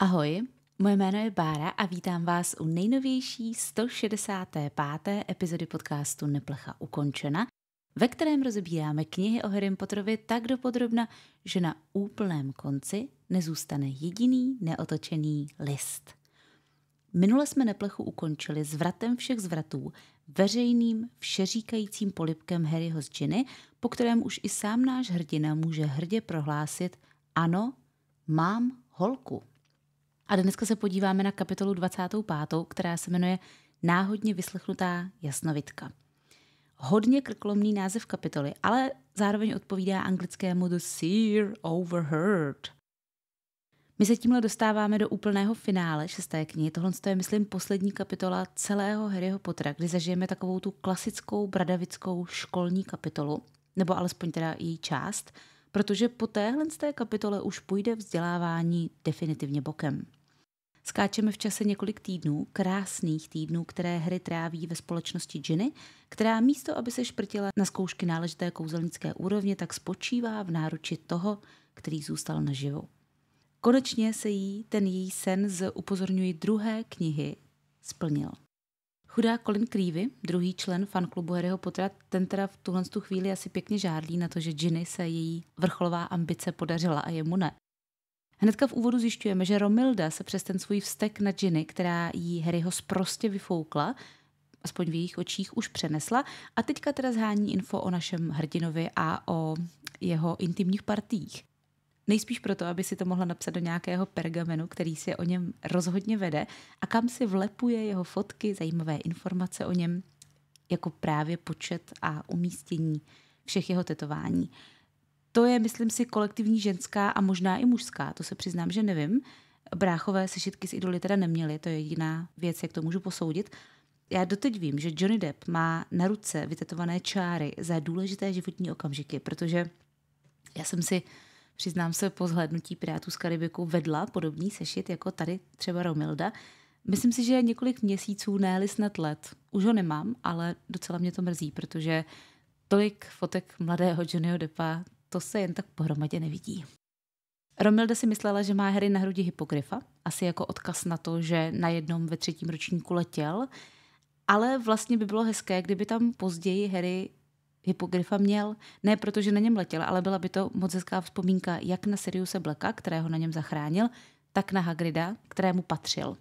Ahoj, moje jméno je Bára a vítám vás u nejnovější 165. epizody podcastu Neplecha ukončena, ve kterém rozebíráme knihy o Harrym Potterovi tak dopodrobna, že na úplném konci nezůstane jediný neotočený list. Minule jsme neplechu ukončili s vratem všech zvratů, veřejným, všeříkajícím polipkem Harryho z Ginny, po kterém už i sám náš hrdina může hrdě prohlásit ano, mám holku. A dneska se podíváme na kapitolu 25., která se jmenuje Náhodně vyslechnutá jasnovitka. Hodně krkolomný název kapitoly, ale zároveň odpovídá anglickému The Seer Overheard. My se tímhle dostáváme do úplného finále šesté knihy. Tohle je, myslím, poslední kapitola celého Harryho Pottera, kdy zažijeme takovou tu klasickou bradavickou školní kapitolu, nebo alespoň teda její část, protože po téhle z té kapitole už půjde vzdělávání definitivně bokem. Skáčeme v čase několik týdnů, krásných týdnů, které hry tráví ve společnosti Ginny, která místo, aby se šprtila na zkoušky náležité kouzelnické úrovně, tak spočívá v náruči toho, který zůstal naživu. Konečně se jí ten její sen z upozorňují druhé knihy splnil. Chudá Colin Creevy, druhý člen fanklubu Harryho Pottera, ten teda v tuhle chvíli asi pěkně žárlí na to, že Ginny se její vrcholová ambice podařila a jemu ne. Hnedka v úvodu zjišťujeme, že Romilda se přes ten svůj vztek na Ginny, která jí Harryho sprostě vyfoukla, aspoň v jejich očích už přenesla a teďka teda zhání info o našem hrdinovi a o jeho intimních partích. Nejspíš proto, aby si to mohla napsat do nějakého pergamenu, který si o něm rozhodně vede a kam si vlepuje jeho fotky, zajímavé informace o něm, jako právě počet a umístění všech jeho tetování to je, myslím si, kolektivní ženská a možná i mužská, to se přiznám, že nevím. Bráchové sešitky s idoly teda neměly, to je jediná věc, jak to můžu posoudit. Já doteď vím, že Johnny Depp má na ruce vytetované čáry za důležité životní okamžiky, protože já jsem si, přiznám se, po zhlédnutí Pirátů z Karibiku vedla podobný sešit jako tady třeba Romilda. Myslím si, že několik měsíců, ne snad let. Už ho nemám, ale docela mě to mrzí, protože tolik fotek mladého Johnnyho Deppa to se jen tak pohromadě nevidí. Romilda si myslela, že má hry na hrudi hypogryfa, asi jako odkaz na to, že na jednom ve třetím ročníku letěl, ale vlastně by bylo hezké, kdyby tam později Harry hypogryfa měl, ne protože na něm letěl, ale byla by to moc hezká vzpomínka jak na Siriuse Blacka, kterého na něm zachránil, tak na Hagrida, kterému patřil.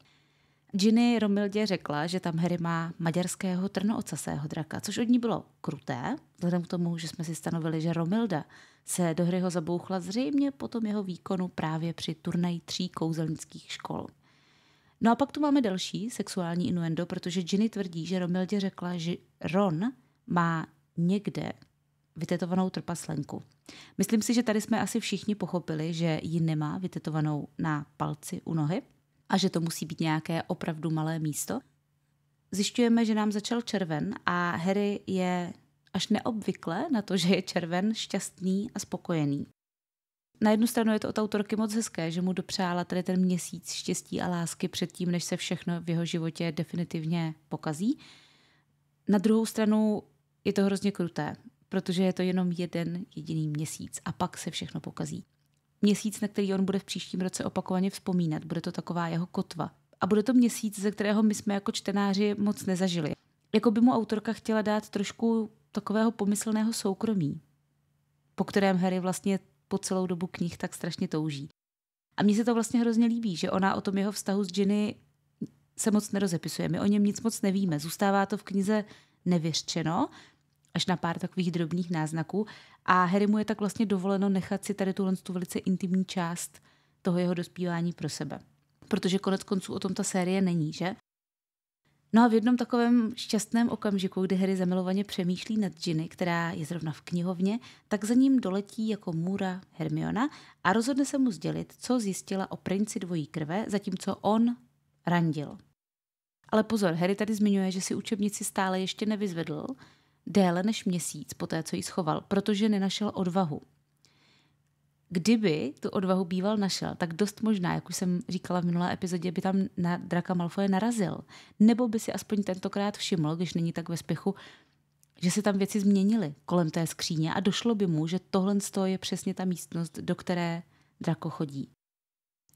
Ginny Romildě řekla, že tam Harry má maďarského trnoocasého draka, což od ní bylo kruté, vzhledem k tomu, že jsme si stanovili, že Romilda se do hry ho zabouchla zřejmě tom jeho výkonu právě při turnaji tří kouzelnických škol. No a pak tu máme další sexuální inuendo, protože Ginny tvrdí, že Romildě řekla, že Ron má někde vytetovanou trpaslenku. Myslím si, že tady jsme asi všichni pochopili, že ji nemá vytetovanou na palci u nohy, a že to musí být nějaké opravdu malé místo. Zjišťujeme, že nám začal červen a Harry je až neobvykle na to, že je červen, šťastný a spokojený. Na jednu stranu je to od autorky moc hezké, že mu dopřála tady ten měsíc štěstí a lásky předtím, než se všechno v jeho životě definitivně pokazí. Na druhou stranu je to hrozně kruté, protože je to jenom jeden jediný měsíc a pak se všechno pokazí měsíc, na který on bude v příštím roce opakovaně vzpomínat. Bude to taková jeho kotva. A bude to měsíc, ze kterého my jsme jako čtenáři moc nezažili. Jako by mu autorka chtěla dát trošku takového pomyslného soukromí, po kterém Harry vlastně po celou dobu knih tak strašně touží. A mně se to vlastně hrozně líbí, že ona o tom jeho vztahu s Ginny se moc nerozepisuje. My o něm nic moc nevíme. Zůstává to v knize nevěřčeno, až na pár takových drobných náznaků. A Harry mu je tak vlastně dovoleno nechat si tady tuhle tu velice intimní část toho jeho dospívání pro sebe. Protože konec konců o tom ta série není, že? No a v jednom takovém šťastném okamžiku, kdy Harry zamilovaně přemýšlí nad Ginny, která je zrovna v knihovně, tak za ním doletí jako můra Hermiona a rozhodne se mu sdělit, co zjistila o princi dvojí krve, zatímco on randil. Ale pozor, Harry tady zmiňuje, že si učebnici stále ještě nevyzvedl, déle než měsíc po té, co ji schoval, protože nenašel odvahu. Kdyby tu odvahu býval našel, tak dost možná, jak už jsem říkala v minulé epizodě, by tam na Draka Malfoje narazil. Nebo by si aspoň tentokrát všiml, když není tak ve spěchu, že se tam věci změnily kolem té skříně a došlo by mu, že tohle je přesně ta místnost, do které Drako chodí.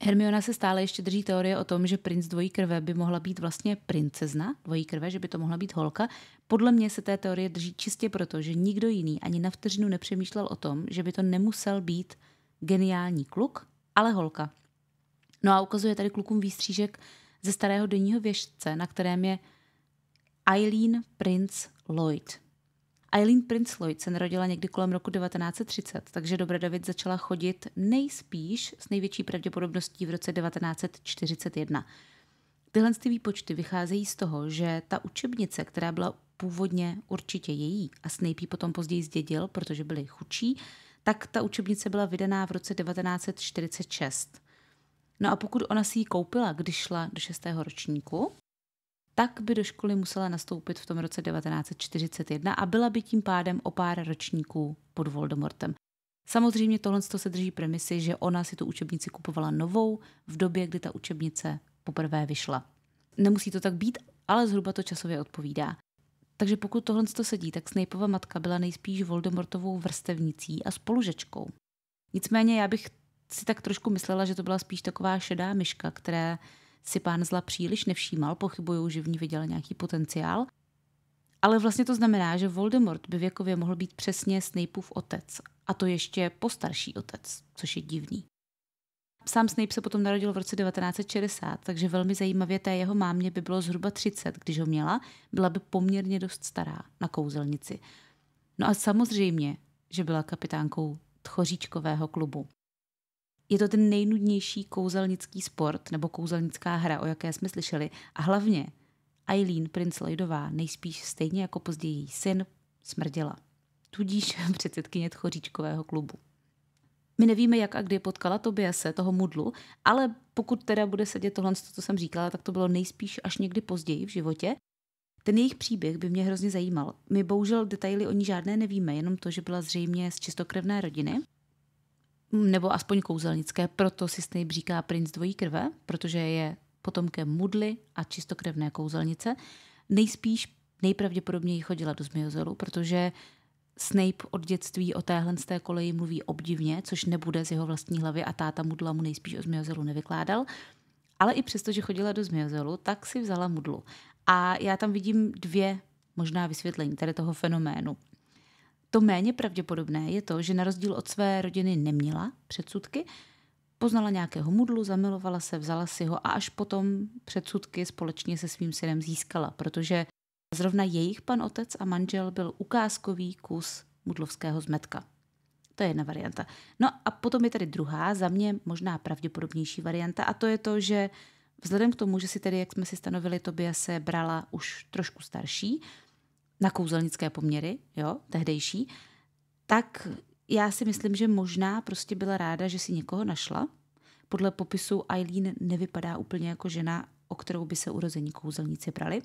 Hermiona se stále ještě drží teorie o tom, že princ dvojí krve by mohla být vlastně princezna dvojí krve, že by to mohla být holka. Podle mě se té teorie drží čistě proto, že nikdo jiný ani na vteřinu nepřemýšlel o tom, že by to nemusel být geniální kluk, ale holka. No a ukazuje tady klukům výstřížek ze starého denního věžce, na kterém je Eileen Prince Lloyd. Eileen Prince Lloyd se narodila někdy kolem roku 1930, takže do Bradavic začala chodit nejspíš s největší pravděpodobností v roce 1941. Tyhle ty výpočty vycházejí z toho, že ta učebnice, která byla původně určitě její a Snape ji potom později zdědil, protože byli chučí, tak ta učebnice byla vydaná v roce 1946. No a pokud ona si ji koupila, když šla do šestého ročníku, tak by do školy musela nastoupit v tom roce 1941 a byla by tím pádem o pár ročníků pod Voldemortem. Samozřejmě tohle se drží premisy, že ona si tu učebnici kupovala novou v době, kdy ta učebnice poprvé vyšla. Nemusí to tak být, ale zhruba to časově odpovídá. Takže pokud tohle to sedí, tak Snapeova matka byla nejspíš Voldemortovou vrstevnicí a spolužečkou. Nicméně já bych si tak trošku myslela, že to byla spíš taková šedá myška, která si pán zla příliš nevšímal, pochybuju, že v ní viděl nějaký potenciál. Ale vlastně to znamená, že Voldemort by věkově mohl být přesně Snapeův otec, a to ještě postarší otec, což je divný. Sám Snape se potom narodil v roce 1960, takže velmi zajímavě té jeho mámě by bylo zhruba 30, když ho měla, byla by poměrně dost stará na kouzelnici. No a samozřejmě, že byla kapitánkou tchoříčkového klubu, je to ten nejnudnější kouzelnický sport nebo kouzelnická hra, o jaké jsme slyšeli. A hlavně Eileen Prince-Lloydová nejspíš stejně jako později její syn smrděla. Tudíž předsedkyně Tchoříčkového klubu. My nevíme, jak a kdy potkala Tobiase, toho mudlu, ale pokud teda bude sedět tohle, co jsem říkala, tak to bylo nejspíš až někdy později v životě. Ten jejich příběh by mě hrozně zajímal. My bohužel detaily o ní žádné nevíme, jenom to, že byla zřejmě z čistokrevné rodiny nebo aspoň kouzelnické, proto si Snape říká princ dvojí krve, protože je potomkem mudly a čistokrevné kouzelnice. Nejspíš nejpravděpodobněji chodila do Zmiozelu, protože Snape od dětství o téhle z té koleji mluví obdivně, což nebude z jeho vlastní hlavy a táta mudla mu nejspíš o Zmiozelu nevykládal. Ale i přesto, že chodila do Zmiozelu, tak si vzala mudlu. A já tam vidím dvě možná vysvětlení tady toho fenoménu. To méně pravděpodobné je to, že na rozdíl od své rodiny neměla předsudky, poznala nějakého mudlu, zamilovala se, vzala si ho a až potom předsudky společně se svým synem získala, protože zrovna jejich pan otec a manžel byl ukázkový kus mudlovského zmetka. To je jedna varianta. No a potom je tady druhá, za mě možná pravděpodobnější varianta a to je to, že vzhledem k tomu, že si tedy, jak jsme si stanovili, se brala už trošku starší, na kouzelnické poměry, jo, tehdejší, tak já si myslím, že možná prostě byla ráda, že si někoho našla. Podle popisu Eileen nevypadá úplně jako žena, o kterou by se urození kouzelníci brali.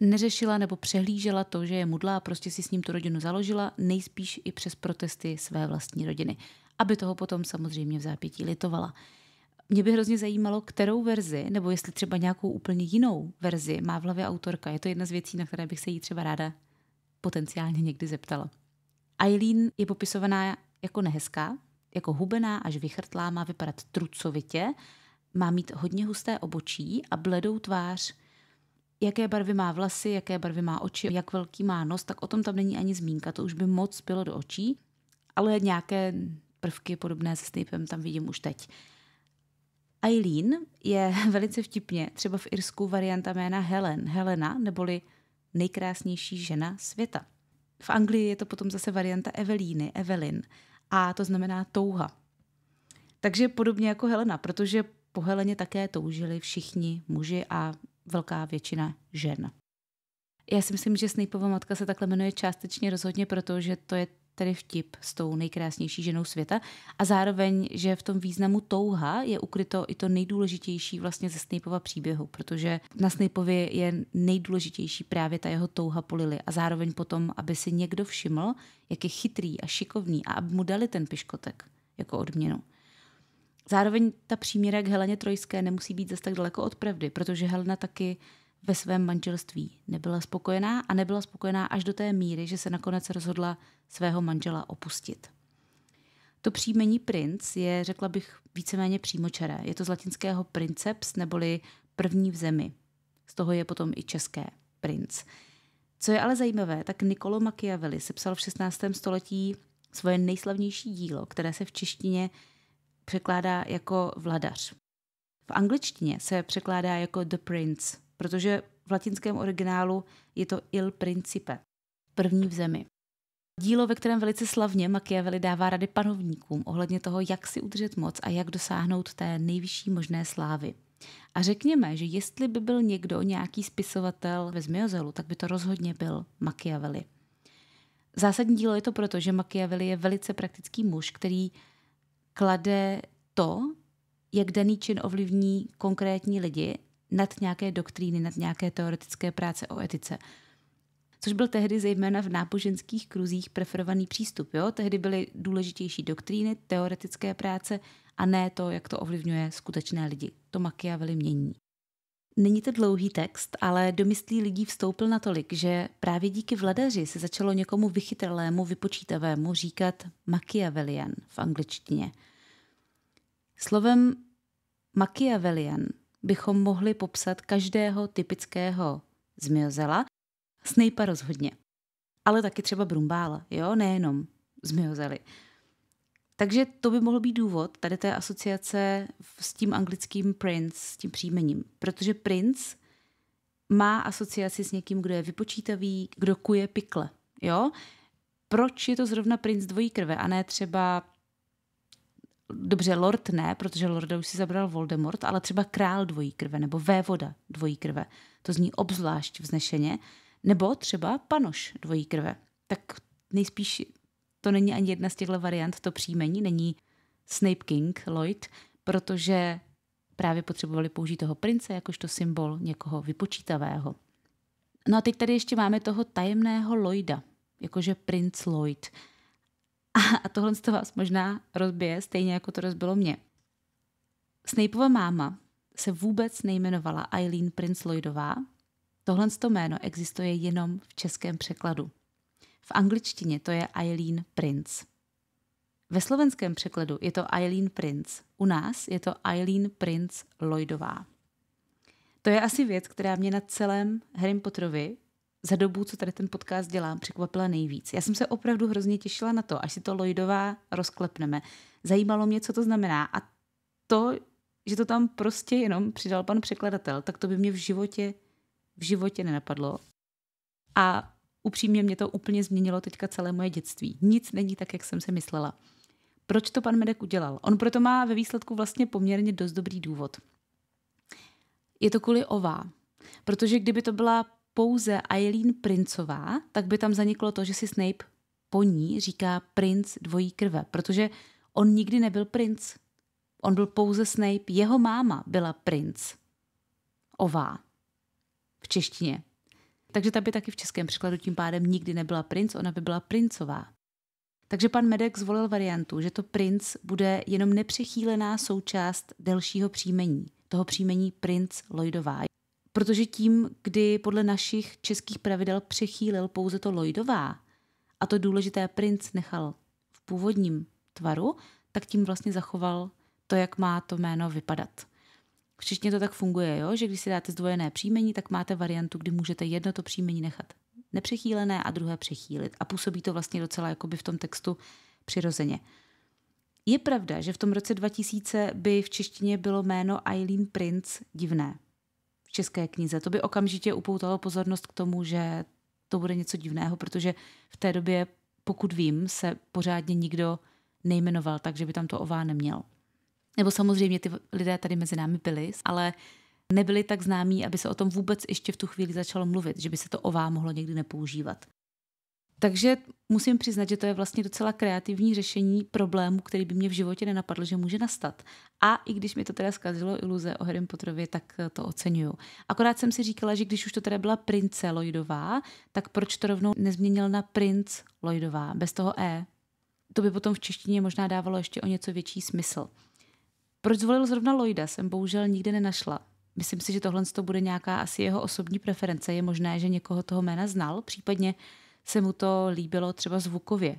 Neřešila nebo přehlížela to, že je mudlá, prostě si s ním tu rodinu založila, nejspíš i přes protesty své vlastní rodiny, aby toho potom samozřejmě v zápětí litovala mě by hrozně zajímalo, kterou verzi, nebo jestli třeba nějakou úplně jinou verzi má v hlavě autorka. Je to jedna z věcí, na které bych se jí třeba ráda potenciálně někdy zeptala. Eileen je popisovaná jako nehezká, jako hubená až vychrtlá, má vypadat trucovitě, má mít hodně husté obočí a bledou tvář. Jaké barvy má vlasy, jaké barvy má oči, jak velký má nos, tak o tom tam není ani zmínka, to už by moc bylo do očí, ale nějaké prvky podobné se Snapem tam vidím už teď. Eileen je velice vtipně, třeba v Irsku varianta jména Helen, Helena, neboli nejkrásnější žena světa. V Anglii je to potom zase varianta Evelíny, Evelyn, a to znamená touha. Takže podobně jako Helena, protože po Heleně také toužili všichni muži a velká většina žen. Já si myslím, že Snapeova matka se takhle jmenuje částečně rozhodně, proto, že to je tedy vtip s tou nejkrásnější ženou světa a zároveň, že v tom významu touha je ukryto i to nejdůležitější vlastně ze Snapeova příběhu, protože na Snapeovi je nejdůležitější právě ta jeho touha po Lily a zároveň potom, aby si někdo všiml, jak je chytrý a šikovný a aby mu dali ten piškotek jako odměnu. Zároveň ta příměra k Heleně Trojské nemusí být zase tak daleko od pravdy, protože Helena taky ve svém manželství nebyla spokojená a nebyla spokojená až do té míry, že se nakonec rozhodla svého manžela opustit. To příjmení princ je, řekla bych, víceméně přímočaré. Je to z latinského princeps, neboli první v zemi. Z toho je potom i české princ. Co je ale zajímavé, tak Niccolo Machiavelli sepsal v 16. století svoje nejslavnější dílo, které se v češtině překládá jako vladař. V angličtině se překládá jako The Prince, protože v latinském originálu je to il principe, první v zemi. Dílo, ve kterém velice slavně Machiavelli dává rady panovníkům ohledně toho, jak si udržet moc a jak dosáhnout té nejvyšší možné slávy. A řekněme, že jestli by byl někdo nějaký spisovatel ve Zmiozelu, tak by to rozhodně byl Machiavelli. Zásadní dílo je to proto, že Machiavelli je velice praktický muž, který klade to, jak daný čin ovlivní konkrétní lidi nad nějaké doktríny, nad nějaké teoretické práce o etice. Což byl tehdy zejména v náboženských kruzích preferovaný přístup. Jo? Tehdy byly důležitější doktríny, teoretické práce a ne to, jak to ovlivňuje skutečné lidi. To Machiavelli mění. Není to dlouhý text, ale do myslí lidí vstoupil natolik, že právě díky vladaři se začalo někomu vychytrlému, vypočítavému říkat Machiavellian v angličtině. Slovem Machiavellian bychom mohli popsat každého typického zmiozela, Snape rozhodně. Ale taky třeba Brumbála, jo, nejenom zmiozely. Takže to by mohl být důvod tady té asociace s tím anglickým prince, s tím příjmením. Protože prince má asociaci s někým, kdo je vypočítavý, kdo kuje pikle. Jo? Proč je to zrovna princ dvojí krve a ne třeba dobře, Lord ne, protože Lorda už si zabral Voldemort, ale třeba král dvojí krve nebo vévoda dvojí krve. To zní obzvlášť vznešeně. Nebo třeba panoš dvojí krve. Tak nejspíš to není ani jedna z těchto variant, to příjmení není Snape King, Lloyd, protože právě potřebovali použít toho prince jakožto symbol někoho vypočítavého. No a teď tady ještě máme toho tajemného Lloyda, jakože princ Lloyd. A tohle to vás možná rozbije, stejně jako to rozbilo mě. Snapeova máma se vůbec nejmenovala Eileen Prince Lloydová. Tohle to jméno existuje jenom v českém překladu. V angličtině to je Eileen Prince. Ve slovenském překladu je to Eileen Prince. U nás je to Eileen Prince Lloydová. To je asi věc, která mě na celém Harry Potterovi za dobu, co tady ten podcast dělám, překvapila nejvíc. Já jsem se opravdu hrozně těšila na to, až si to Lloydová rozklepneme. Zajímalo mě, co to znamená a to, že to tam prostě jenom přidal pan překladatel, tak to by mě v životě, v životě nenapadlo. A upřímně mě to úplně změnilo teďka celé moje dětství. Nic není tak, jak jsem si myslela. Proč to pan Medek udělal? On proto má ve výsledku vlastně poměrně dost dobrý důvod. Je to kvůli ová. Protože kdyby to byla pouze Eileen Princová, tak by tam zaniklo to, že si Snape po ní říká princ dvojí krve, protože on nikdy nebyl princ. On byl pouze Snape, jeho máma byla princ. Ová. V češtině. Takže ta by taky v českém překladu tím pádem nikdy nebyla princ, ona by byla princová. Takže pan Medek zvolil variantu, že to princ bude jenom nepřechýlená součást delšího příjmení, toho příjmení princ Lloydová. Protože tím, kdy podle našich českých pravidel přechýlil pouze to Lloydová a to důležité princ nechal v původním tvaru, tak tím vlastně zachoval to, jak má to jméno vypadat. Všechně to tak funguje, jo? že když si dáte zdvojené příjmení, tak máte variantu, kdy můžete jedno to příjmení nechat nepřechýlené a druhé přechýlit. A působí to vlastně docela jako by v tom textu přirozeně. Je pravda, že v tom roce 2000 by v češtině bylo jméno Eileen Prince divné české knize. To by okamžitě upoutalo pozornost k tomu, že to bude něco divného, protože v té době, pokud vím, se pořádně nikdo nejmenoval, takže by tam to ová neměl. Nebo samozřejmě ty lidé tady mezi námi byli, ale nebyli tak známí, aby se o tom vůbec ještě v tu chvíli začalo mluvit, že by se to ová mohlo někdy nepoužívat. Takže musím přiznat, že to je vlastně docela kreativní řešení problému, který by mě v životě nenapadl, že může nastat. A i když mi to teda zkazilo iluze o Harry Potterovi, tak eh, to oceňuju. Akorát jsem si říkala, že když už to teda byla prince Lloydová, tak proč to rovnou nezměnil na princ Lloydová, bez toho E? To by potom v češtině možná dávalo ještě o něco větší smysl. Proč zvolil zrovna Lloyda, jsem bohužel nikdy nenašla. Myslím si, že tohle to bude nějaká asi jeho osobní preference. Je možné, že někoho toho jména znal, případně se mu to líbilo třeba zvukově.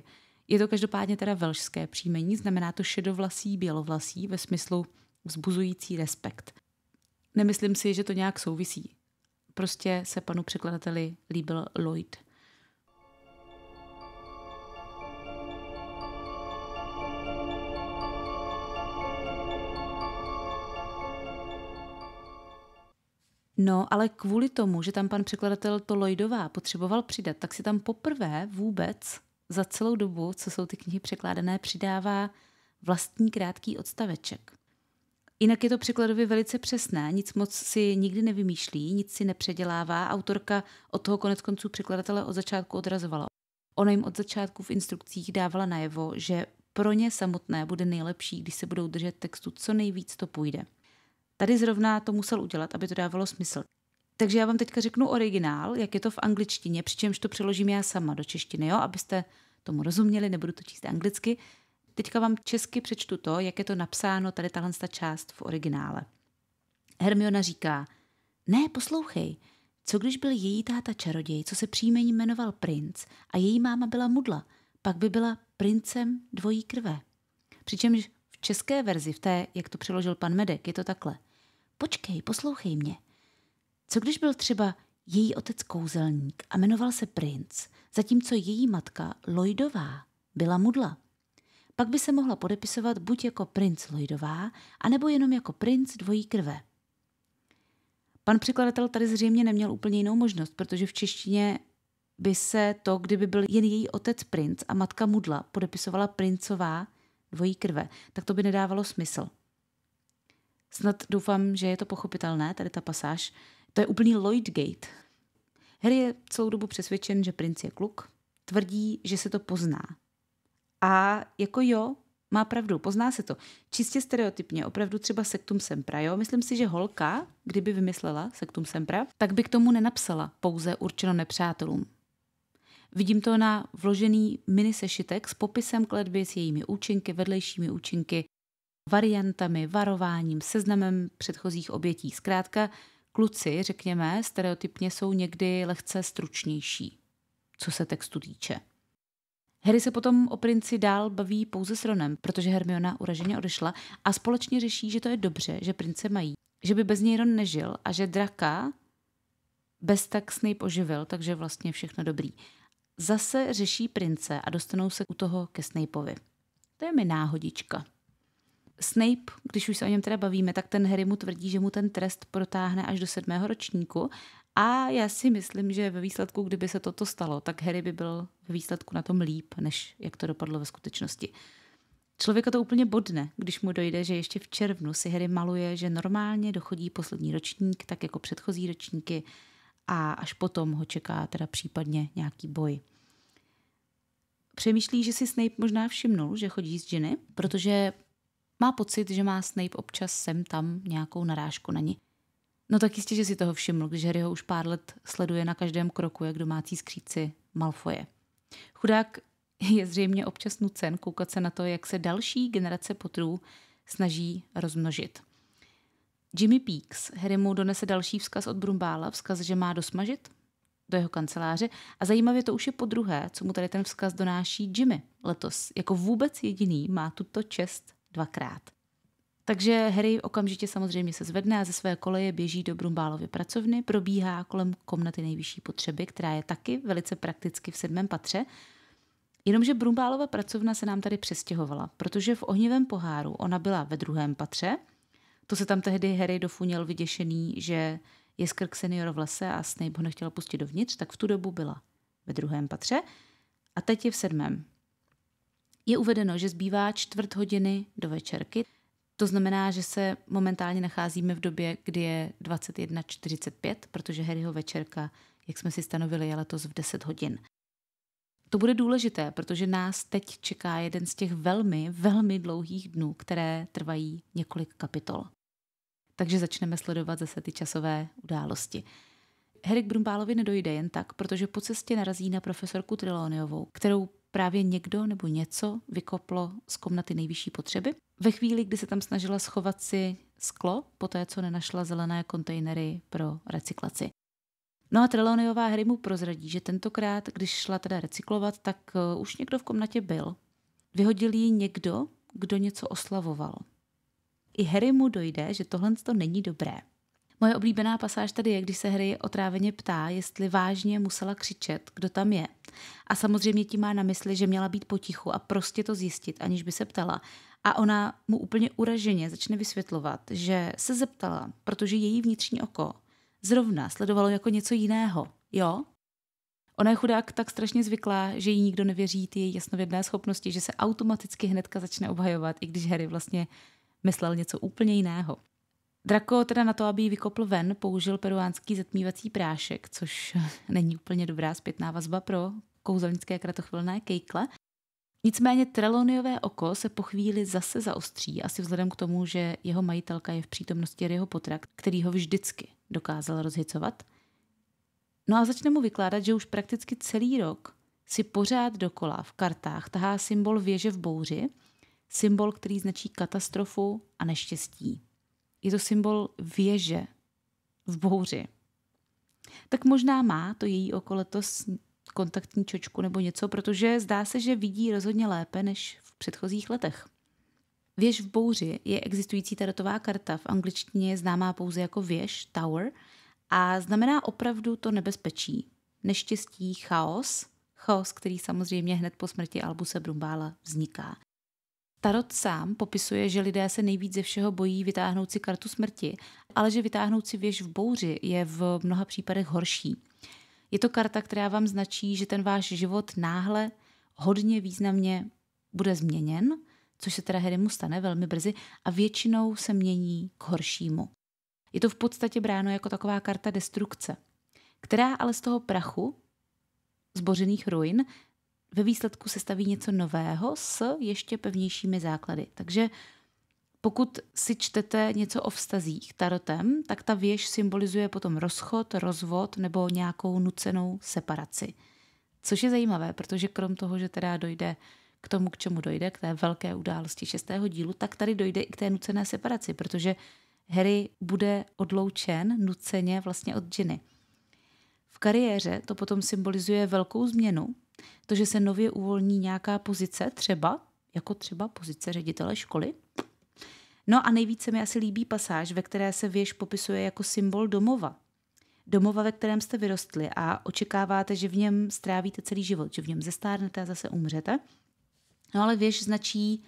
Je to každopádně teda velšské příjmení, znamená to šedovlasí, bělovlasí ve smyslu vzbuzující respekt. Nemyslím si, že to nějak souvisí. Prostě se panu překladateli líbil Lloyd. No, ale kvůli tomu, že tam pan překladatel to Lloydová potřeboval přidat, tak si tam poprvé vůbec za celou dobu, co jsou ty knihy překládané, přidává vlastní krátký odstaveček. Jinak je to překladově velice přesné, nic moc si nikdy nevymýšlí, nic si nepředělává. Autorka od toho konec konců překladatele od začátku odrazovala. Ona jim od začátku v instrukcích dávala najevo, že pro ně samotné bude nejlepší, když se budou držet textu co nejvíc to půjde. Tady zrovna to musel udělat, aby to dávalo smysl. Takže já vám teďka řeknu originál, jak je to v angličtině, přičemž to přeložím já sama do češtiny, jo, abyste tomu rozuměli, nebudu to číst anglicky. Teďka vám česky přečtu to, jak je to napsáno tady tahle část v originále. Hermiona říká, ne, poslouchej, co když byl její táta čaroděj, co se příjmení jmenoval princ a její máma byla mudla, pak by byla princem dvojí krve. Přičemž v české verzi, v té, jak to přeložil pan Medek, je to takhle. Počkej, poslouchej mě. Co když byl třeba její otec kouzelník a jmenoval se princ, zatímco její matka Lloydová byla mudla? Pak by se mohla podepisovat buď jako princ Lloydová, anebo jenom jako princ dvojí krve. Pan překladatel tady zřejmě neměl úplně jinou možnost, protože v češtině by se to, kdyby byl jen její otec princ a matka mudla, podepisovala princová dvojí krve, tak to by nedávalo smysl. Snad doufám, že je to pochopitelné, tady ta pasáž. To je úplný Lloyd Gate. Harry je celou dobu přesvědčen, že princ je kluk. Tvrdí, že se to pozná. A jako jo, má pravdu, pozná se to. Čistě stereotypně, opravdu třeba Sektum Sempra, jo? Myslím si, že holka, kdyby vymyslela Sektum Sempra, tak by k tomu nenapsala pouze určeno nepřátelům. Vidím to na vložený mini sešitek s popisem kledby, s jejími účinky, vedlejšími účinky, variantami, varováním, seznamem předchozích obětí. Zkrátka, kluci, řekněme, stereotypně jsou někdy lehce stručnější, co se textu týče. Harry se potom o princi dál baví pouze s Ronem, protože Hermiona uraženě odešla a společně řeší, že to je dobře, že prince mají, že by bez něj Ron nežil a že draka bez tak Snape oživil, takže vlastně všechno dobrý. Zase řeší prince a dostanou se u toho ke Snapeovi. To je mi náhodička. Snape, když už se o něm teda bavíme, tak ten Harry mu tvrdí, že mu ten trest protáhne až do sedmého ročníku. A já si myslím, že ve výsledku, kdyby se toto stalo, tak Harry by byl ve výsledku na tom líp, než jak to dopadlo ve skutečnosti. Člověka to úplně bodne, když mu dojde, že ještě v červnu si Harry maluje, že normálně dochodí poslední ročník, tak jako předchozí ročníky a až potom ho čeká teda případně nějaký boj. Přemýšlí, že si Snape možná všimnul, že chodí s Ginny, protože má pocit, že má Snape občas sem tam nějakou narážku na ní. No tak jistě, že si toho všiml, když ho už pár let sleduje na každém kroku, jak domácí skříci Malfoje. Chudák je zřejmě občas nucen koukat se na to, jak se další generace potrů snaží rozmnožit. Jimmy Peaks Harry mu donese další vzkaz od Brumbála, vzkaz, že má dosmažit do jeho kanceláře a zajímavě to už je po druhé, co mu tady ten vzkaz donáší Jimmy letos. Jako vůbec jediný má tuto čest dvakrát. Takže Harry okamžitě samozřejmě se zvedne a ze své koleje běží do Brumbálově pracovny, probíhá kolem komnaty nejvyšší potřeby, která je taky velice prakticky v sedmém patře. Jenomže Brumbálova pracovna se nám tady přestěhovala, protože v ohnivém poháru ona byla ve druhém patře. To se tam tehdy Harry dofuněl vyděšený, že je skrk senior v lese a Snape ho nechtěl pustit dovnitř, tak v tu dobu byla ve druhém patře a teď je v sedmém je uvedeno, že zbývá čtvrt hodiny do večerky. To znamená, že se momentálně nacházíme v době, kdy je 21.45, protože Harryho večerka, jak jsme si stanovili, je letos v 10 hodin. To bude důležité, protože nás teď čeká jeden z těch velmi, velmi dlouhých dnů, které trvají několik kapitol. Takže začneme sledovat zase ty časové události. Harry k Brumbálovi nedojde jen tak, protože po cestě narazí na profesorku Triloniovou, kterou právě někdo nebo něco vykoplo z komnaty nejvyšší potřeby. Ve chvíli, kdy se tam snažila schovat si sklo, po té, co nenašla zelené kontejnery pro recyklaci. No a Treloniová hry mu prozradí, že tentokrát, když šla teda recyklovat, tak eh, už někdo v komnatě byl. Vyhodil ji někdo, kdo něco oslavoval. I Harry mu dojde, že tohle to není dobré. Moje oblíbená pasáž tady je, když se Harry otráveně ptá, jestli vážně musela křičet, kdo tam je. A samozřejmě tím má na mysli, že měla být potichu a prostě to zjistit, aniž by se ptala. A ona mu úplně uraženě začne vysvětlovat, že se zeptala, protože její vnitřní oko zrovna sledovalo jako něco jiného. Jo? Ona je chudák tak strašně zvyklá, že jí nikdo nevěří ty její jasnovědné schopnosti, že se automaticky hnedka začne obhajovat, i když Harry vlastně myslel něco úplně jiného. Drako teda na to, aby ji vykopl ven, použil peruánský zatmívací prášek, což není úplně dobrá zpětná vazba pro kouzelnické kratochvilné kejkle. Nicméně Treloniové oko se po chvíli zase zaostří, asi vzhledem k tomu, že jeho majitelka je v přítomnosti jeho Potrak, který ho vždycky dokázal rozhicovat. No a začne mu vykládat, že už prakticky celý rok si pořád dokola v kartách tahá symbol věže v bouři, symbol, který značí katastrofu a neštěstí. Je to symbol věže v bouři. Tak možná má to její oko letos kontaktní čočku nebo něco, protože zdá se, že vidí rozhodně lépe než v předchozích letech. Věž v bouři je existující tarotová karta, v angličtině je známá pouze jako věž, tower, a znamená opravdu to nebezpečí, neštěstí, chaos, chaos, který samozřejmě hned po smrti Albuse Brumbála vzniká. Tarot sám popisuje, že lidé se nejvíc ze všeho bojí vytáhnout si kartu smrti, ale že vytáhnout si věž v bouři je v mnoha případech horší. Je to karta, která vám značí, že ten váš život náhle hodně významně bude změněn, což se teda Harrymu stane velmi brzy a většinou se mění k horšímu. Je to v podstatě bráno jako taková karta destrukce, která ale z toho prachu zbořených ruin ve výsledku se staví něco nového s ještě pevnějšími základy. Takže pokud si čtete něco o vztazích tarotem, tak ta věž symbolizuje potom rozchod, rozvod nebo nějakou nucenou separaci. Což je zajímavé, protože krom toho, že teda dojde k tomu, k čemu dojde, k té velké události šestého dílu, tak tady dojde i k té nucené separaci, protože Harry bude odloučen nuceně vlastně od Ginny. V kariéře to potom symbolizuje velkou změnu, to, že se nově uvolní nějaká pozice, třeba, jako třeba pozice ředitele školy. No a nejvíce mi asi líbí pasáž, ve které se věž popisuje jako symbol domova. Domova, ve kterém jste vyrostli a očekáváte, že v něm strávíte celý život, že v něm zestárnete a zase umřete. No ale věž značí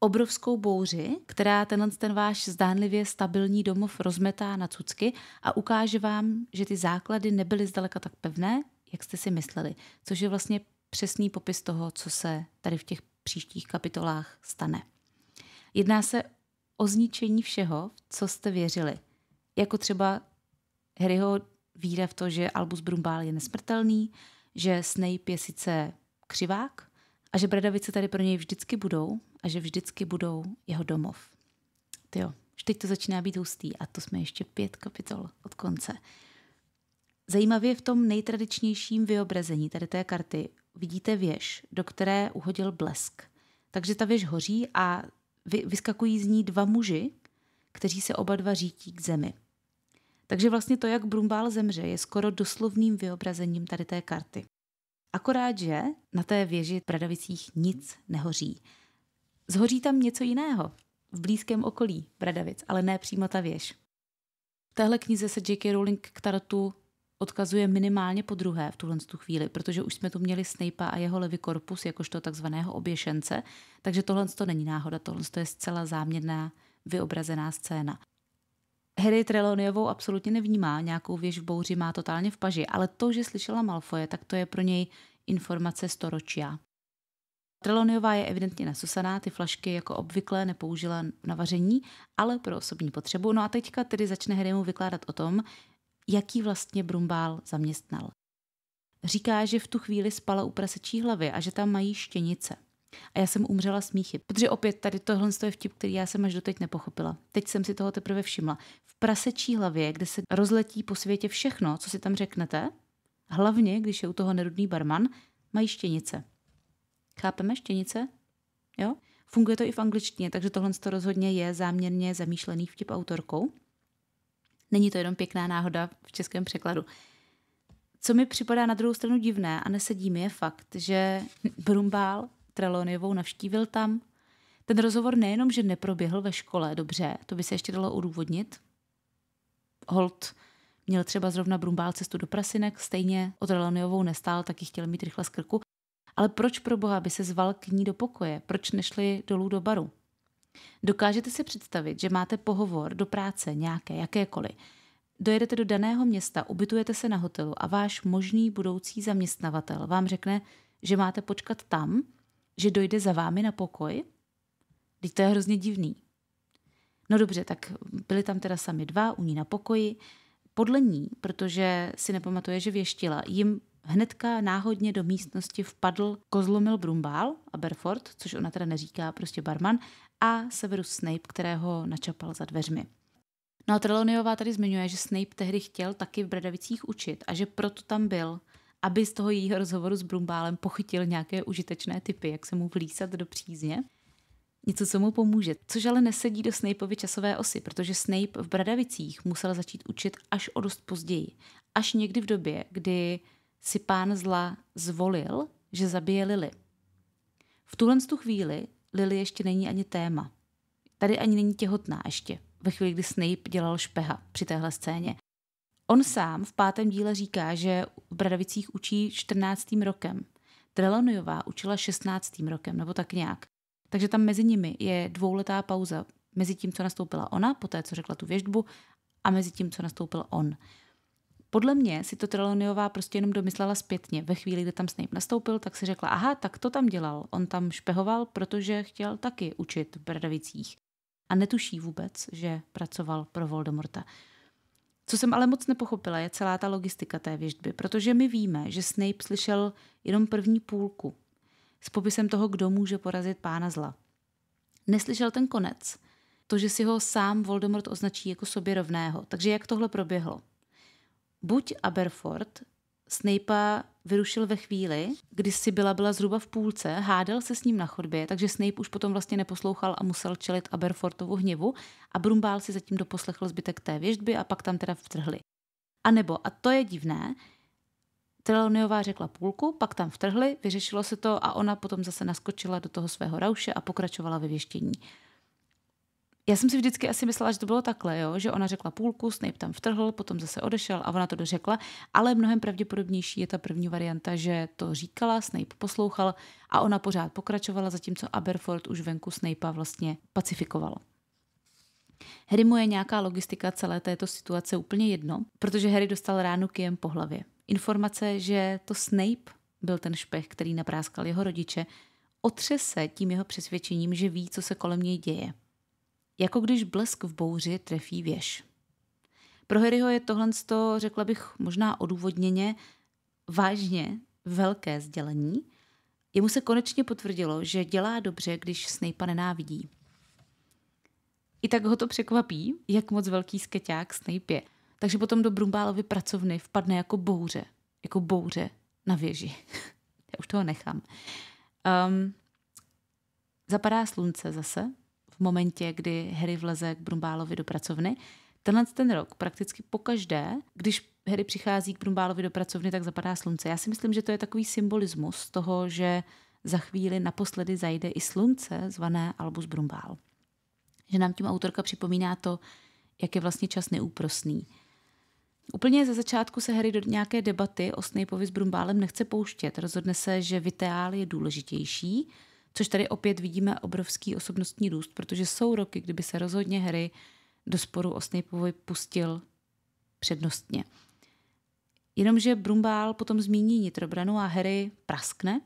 obrovskou bouři, která tenhle ten váš zdánlivě stabilní domov rozmetá na cucky a ukáže vám, že ty základy nebyly zdaleka tak pevné, jak jste si mysleli, což je vlastně přesný popis toho, co se tady v těch příštích kapitolách stane. Jedná se o zničení všeho, co jste věřili. Jako třeba Harryho víra v to, že Albus Brumbál je nesmrtelný, že Snape je sice křivák a že bradavice tady pro něj vždycky budou a že vždycky budou jeho domov. Ty jo, už teď to začíná být hustý a to jsme ještě pět kapitol od konce. Zajímavě v tom nejtradičnějším vyobrazení tady té karty vidíte věž, do které uhodil blesk. Takže ta věž hoří a vy, vyskakují z ní dva muži, kteří se oba dva řítí k zemi. Takže vlastně to, jak Brumbál zemře, je skoro doslovným vyobrazením tady té karty. Akorát, že na té věži v Bradavicích nic nehoří. Zhoří tam něco jiného, v blízkém okolí Bradavic, ale ne přímo ta věž. V téhle knize se J.K. Rowling k tarotu odkazuje minimálně po druhé v tuhle tu chvíli, protože už jsme tu měli Snape a jeho levý korpus jakožto takzvaného oběšence, takže tohle to není náhoda, tohle to je zcela záměrná vyobrazená scéna. Harry Trelawneyovou absolutně nevnímá, nějakou věž v bouři má totálně v paži, ale to, že slyšela Malfoje, tak to je pro něj informace storočia. Trelawneyová je evidentně nasusaná ty flašky jako obvykle nepoužila na vaření, ale pro osobní potřebu. No a teďka tedy začne Harrymu vykládat o tom, jaký vlastně Brumbál zaměstnal. Říká, že v tu chvíli spala u prasečí hlavy a že tam mají štěnice. A já jsem umřela smíchy, protože opět tady tohle je vtip, který já jsem až doteď nepochopila. Teď jsem si toho teprve všimla. V prasečí hlavě, kde se rozletí po světě všechno, co si tam řeknete, hlavně když je u toho nerudný barman, mají štěnice. Chápeme štěnice? Jo? Funguje to i v angličtině, takže tohle rozhodně je záměrně zamýšlený vtip autorkou. Není to jenom pěkná náhoda v českém překladu. Co mi připadá na druhou stranu divné a nesedí mi je fakt, že Brumbál Treloniovou navštívil tam. Ten rozhovor nejenom, že neproběhl ve škole, dobře, to by se ještě dalo udůvodnit. Holt měl třeba zrovna Brumbál cestu do Prasinek, stejně o Treloniovou nestál, taky chtěl mít rychle z krku. Ale proč pro boha by se zval k ní do pokoje? Proč nešli dolů do baru? Dokážete si představit, že máte pohovor do práce nějaké, jakékoliv. Dojedete do daného města, ubytujete se na hotelu a váš možný budoucí zaměstnavatel vám řekne, že máte počkat tam, že dojde za vámi na pokoj? Teď to je hrozně divný. No dobře, tak byli tam teda sami dva, u ní na pokoji. Podle ní, protože si nepamatuje, že věštila, jim hnedka náhodně do místnosti vpadl kozlomil Brumbál a Berford, což ona teda neříká, prostě barman, a Severus Snape, kterého načapal za dveřmi. No a Trelawneyová tady zmiňuje, že Snape tehdy chtěl taky v Bradavicích učit a že proto tam byl, aby z toho jejího rozhovoru s Brumbálem pochytil nějaké užitečné typy, jak se mu vlísat do přízně. Něco, co mu pomůže, což ale nesedí do Snapeovy časové osy, protože Snape v Bradavicích musel začít učit až o dost později. Až někdy v době, kdy si pán zla zvolil, že zabije Lily. V tuhle tu chvíli Lily ještě není ani téma. Tady ani není těhotná ještě, ve chvíli, kdy Snape dělal špeha při téhle scéně. On sám v pátém díle říká, že v Bradavicích učí 14. rokem. Treloniová učila 16. rokem, nebo tak nějak. Takže tam mezi nimi je dvouletá pauza mezi tím, co nastoupila ona, po té, co řekla tu věžbu, a mezi tím, co nastoupil on. Podle mě si to Trelawneyová prostě jenom domyslela zpětně. Ve chvíli, kdy tam Snape nastoupil, tak si řekla, aha, tak to tam dělal. On tam špehoval, protože chtěl taky učit v Bradavicích. A netuší vůbec, že pracoval pro Voldemorta. Co jsem ale moc nepochopila, je celá ta logistika té věžby, protože my víme, že Snape slyšel jenom první půlku s popisem toho, kdo může porazit pána zla. Neslyšel ten konec, to, že si ho sám Voldemort označí jako sobě rovného. Takže jak tohle proběhlo? buď Aberford Snape vyrušil ve chvíli, kdy si byla byla zhruba v půlce, hádal se s ním na chodbě, takže Snape už potom vlastně neposlouchal a musel čelit Aberfortovu hněvu a Brumbál si zatím doposlechl zbytek té věžby a pak tam teda vtrhli. A nebo, a to je divné, Trelawneyová řekla půlku, pak tam vtrhli, vyřešilo se to a ona potom zase naskočila do toho svého rauše a pokračovala ve věštění já jsem si vždycky asi myslela, že to bylo takhle, jo? že ona řekla půlku, Snape tam vtrhl, potom zase odešel a ona to dořekla, ale mnohem pravděpodobnější je ta první varianta, že to říkala, Snape poslouchal a ona pořád pokračovala, zatímco Aberford už venku Snapea vlastně pacifikoval. Harry mu je nějaká logistika celé této situace úplně jedno, protože Harry dostal ránu kijem po hlavě. Informace, že to Snape byl ten špech, který napráskal jeho rodiče, otřese tím jeho přesvědčením, že ví, co se kolem něj děje. Jako když blesk v bouři trefí věž. Pro Harryho je tohle, řekla bych možná odůvodněně, vážně velké sdělení. Jemu se konečně potvrdilo, že dělá dobře, když Snape nenávidí. I tak ho to překvapí, jak moc velký skeťák Snape je. Takže potom do Brumbálovy pracovny vpadne jako bouře. Jako bouře na věži. Já už toho nechám. Um, zapadá slunce zase v momentě, kdy Harry vleze k Brumbálovi do pracovny. Tenhle ten rok prakticky pokaždé, když Harry přichází k Brumbálovi do pracovny, tak zapadá slunce. Já si myslím, že to je takový symbolismus toho, že za chvíli naposledy zajde i slunce, zvané Albus Brumbál. Že nám tím autorka připomíná to, jak je vlastně čas neúprosný. Úplně ze začátku se Harry do nějaké debaty o Snapeovi s Brumbálem nechce pouštět. Rozhodne se, že Viteál je důležitější, Což tady opět vidíme obrovský osobnostní růst, protože jsou roky, kdyby se rozhodně hry do sporu o Snapeovi pustil přednostně. Jenomže Brumbál potom zmíní nitrobranu a Harry praskne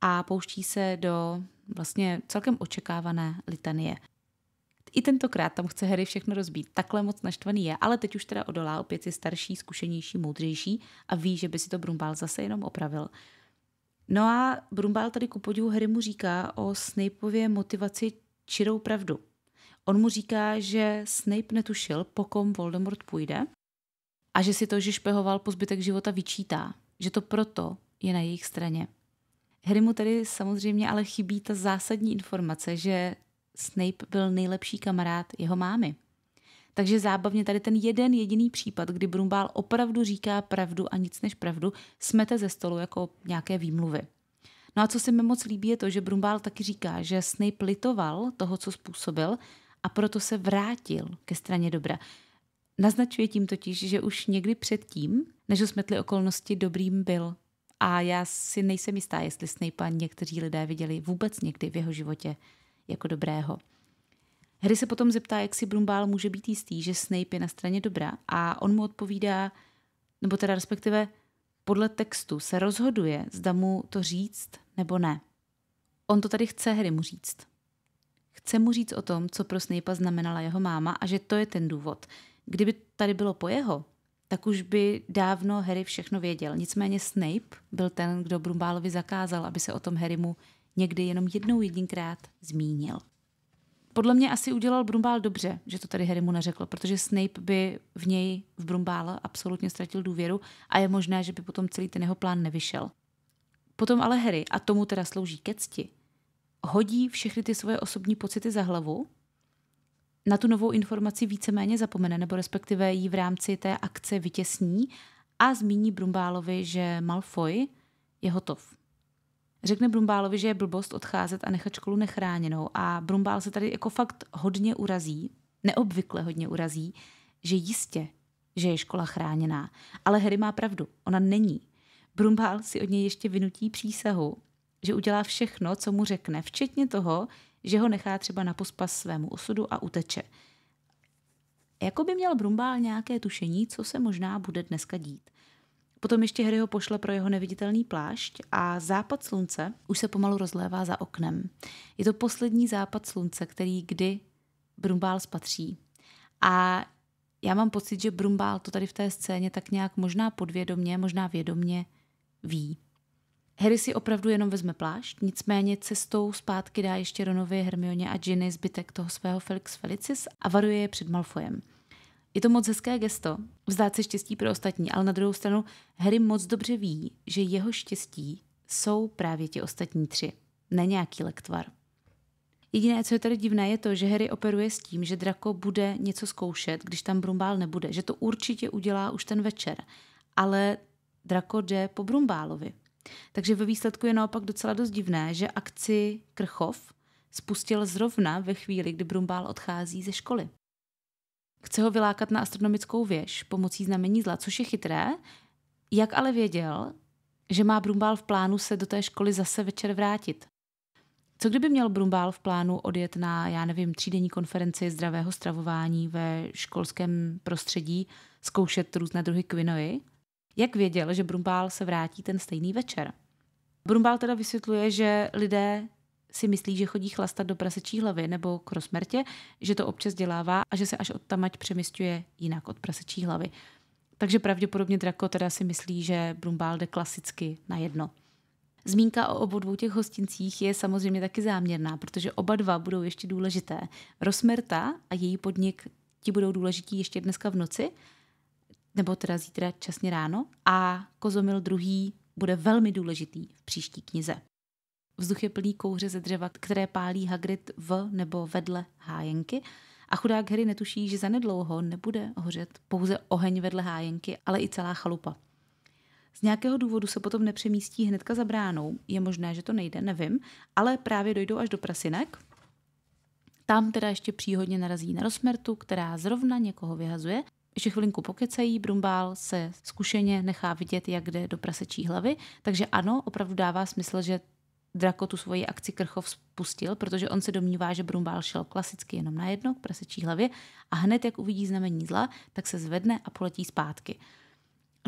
a pouští se do vlastně celkem očekávané litanie. I tentokrát tam chce Harry všechno rozbít. Takhle moc naštvaný je, ale teď už teda odolá opět je starší, zkušenější, moudřejší a ví, že by si to Brumbál zase jenom opravil. No a Brumbál tady ku podivu hry mu říká o Snapeově motivaci čirou pravdu. On mu říká, že Snape netušil, po kom Voldemort půjde a že si to, že špehoval po zbytek života, vyčítá, že to proto je na jejich straně. Harry mu tady samozřejmě ale chybí ta zásadní informace, že Snape byl nejlepší kamarád jeho mámy, takže zábavně tady ten jeden jediný případ, kdy Brumbál opravdu říká pravdu a nic než pravdu, smete ze stolu jako nějaké výmluvy. No a co se mi moc líbí je to, že Brumbál taky říká, že Snape litoval toho, co způsobil a proto se vrátil ke straně dobra. Naznačuje tím totiž, že už někdy předtím, než smetly okolnosti, dobrým byl. A já si nejsem jistá, jestli Snape někteří lidé viděli vůbec někdy v jeho životě jako dobrého. Harry se potom zeptá, jak si Brumbál může být jistý, že Snape je na straně dobra a on mu odpovídá, nebo teda respektive podle textu se rozhoduje, zda mu to říct nebo ne. On to tady chce Harry mu říct. Chce mu říct o tom, co pro Snape znamenala jeho máma a že to je ten důvod. Kdyby tady bylo po jeho, tak už by dávno Harry všechno věděl. Nicméně Snape byl ten, kdo Brumbálovi zakázal, aby se o tom Harrymu někdy jenom jednou jedinkrát zmínil podle mě asi udělal Brumbál dobře, že to tady Harry mu neřekl, protože Snape by v něj, v Brumbála, absolutně ztratil důvěru a je možné, že by potom celý ten jeho plán nevyšel. Potom ale Harry, a tomu teda slouží ke cti, hodí všechny ty svoje osobní pocity za hlavu, na tu novou informaci víceméně zapomene, nebo respektive ji v rámci té akce vytěsní a zmíní Brumbálovi, že Malfoy je hotov řekne Brumbálovi, že je blbost odcházet a nechat školu nechráněnou a Brumbál se tady jako fakt hodně urazí, neobvykle hodně urazí, že jistě, že je škola chráněná. Ale Harry má pravdu, ona není. Brumbál si od něj ještě vynutí přísahu, že udělá všechno, co mu řekne, včetně toho, že ho nechá třeba na pospas svému osudu a uteče. Jako by měl Brumbál nějaké tušení, co se možná bude dneska dít. Potom ještě Harry ho pošle pro jeho neviditelný plášť a západ slunce už se pomalu rozlévá za oknem. Je to poslední západ slunce, který kdy Brumbál spatří. A já mám pocit, že Brumbál to tady v té scéně tak nějak možná podvědomně, možná vědomně ví. Harry si opravdu jenom vezme plášť, nicméně cestou zpátky dá ještě Ronovi, Hermioně a Ginny zbytek toho svého Felix Felicis a varuje je před Malfoyem. Je to moc hezké gesto, vzdát se štěstí pro ostatní, ale na druhou stranu Harry moc dobře ví, že jeho štěstí jsou právě ti ostatní tři, ne nějaký lektvar. Jediné, co je tady divné, je to, že Harry operuje s tím, že Draco bude něco zkoušet, když tam Brumbál nebude, že to určitě udělá už ten večer, ale Draco jde po Brumbálovi. Takže ve výsledku je naopak docela dost divné, že akci Krchov spustil zrovna ve chvíli, kdy Brumbál odchází ze školy. Chce ho vylákat na astronomickou věž pomocí znamení zla, což je chytré. Jak ale věděl, že má Brumbál v plánu se do té školy zase večer vrátit? Co kdyby měl Brumbál v plánu odjet na, já nevím, třídenní konferenci zdravého stravování ve školském prostředí, zkoušet různé druhy kvinoji? Jak věděl, že Brumbál se vrátí ten stejný večer? Brumbál teda vysvětluje, že lidé si myslí, že chodí chlastat do prasečí hlavy nebo k rozmrtě, že to občas dělává a že se až od tamať přemysťuje jinak od prasečí hlavy. Takže pravděpodobně Draco teda si myslí, že Brumbál jde klasicky na jedno. Zmínka o obou dvou těch hostincích je samozřejmě taky záměrná, protože oba dva budou ještě důležité. Rosmerta a její podnik ti budou důležití ještě dneska v noci, nebo teda zítra časně ráno, a Kozomil druhý bude velmi důležitý v příští knize. Vzduch je plný kouře ze dřeva, které pálí Hagrid v nebo vedle hájenky a chudák Harry netuší, že zanedlouho nebude hořet pouze oheň vedle hájenky, ale i celá chalupa. Z nějakého důvodu se potom nepřemístí hnedka za bránou, je možné, že to nejde, nevím, ale právě dojdou až do prasinek. Tam teda ještě příhodně narazí na rozmertu, která zrovna někoho vyhazuje. Ještě chvilinku pokecají, Brumbál se zkušeně nechá vidět, jak jde do prasečí hlavy, takže ano, opravdu dává smysl, že Drako tu svoji akci Krchov spustil, protože on se domnívá, že Brumbál šel klasicky jenom na jedno k prasečí hlavě a hned, jak uvidí znamení zla, tak se zvedne a poletí zpátky.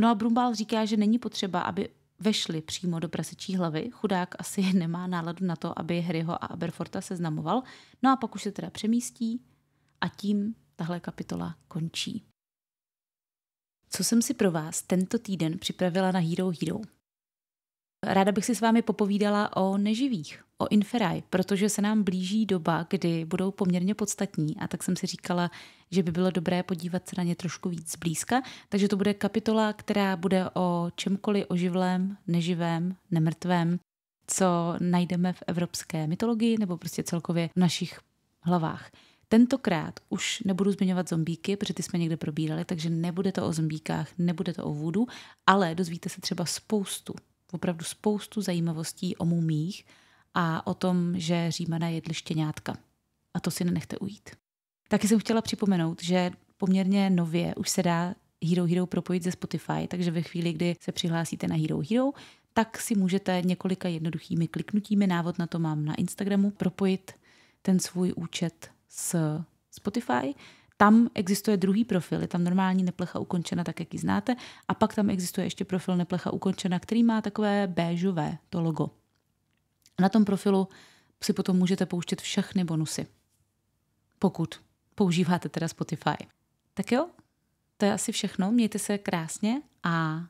No a Brumbál říká, že není potřeba, aby vešli přímo do prasečí hlavy. Chudák asi nemá náladu na to, aby Harryho a Aberforta seznamoval. No a pak už se teda přemístí a tím tahle kapitola končí. Co jsem si pro vás tento týden připravila na Hero Hero? Ráda bych si s vámi popovídala o neživých, o inferaj, protože se nám blíží doba, kdy budou poměrně podstatní a tak jsem si říkala, že by bylo dobré podívat se na ně trošku víc blízka. Takže to bude kapitola, která bude o čemkoliv oživlém, neživém, nemrtvém, co najdeme v evropské mytologii nebo prostě celkově v našich hlavách. Tentokrát už nebudu zmiňovat zombíky, protože ty jsme někde probírali, takže nebude to o zombíkách, nebude to o vůdu, ale dozvíte se třeba spoustu opravdu spoustu zajímavostí o mumích a o tom, že římané jedli štěňátka. A to si nenechte ujít. Taky jsem chtěla připomenout, že poměrně nově už se dá Hero Hero propojit ze Spotify, takže ve chvíli, kdy se přihlásíte na Hero Hero, tak si můžete několika jednoduchými kliknutími, návod na to mám na Instagramu, propojit ten svůj účet s Spotify tam existuje druhý profil, je tam normální neplecha ukončena, tak jak ji znáte, a pak tam existuje ještě profil neplecha ukončena, který má takové béžové, to logo. Na tom profilu si potom můžete pouštět všechny bonusy, pokud používáte teda Spotify. Tak jo, to je asi všechno, mějte se krásně a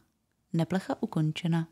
neplecha ukončena.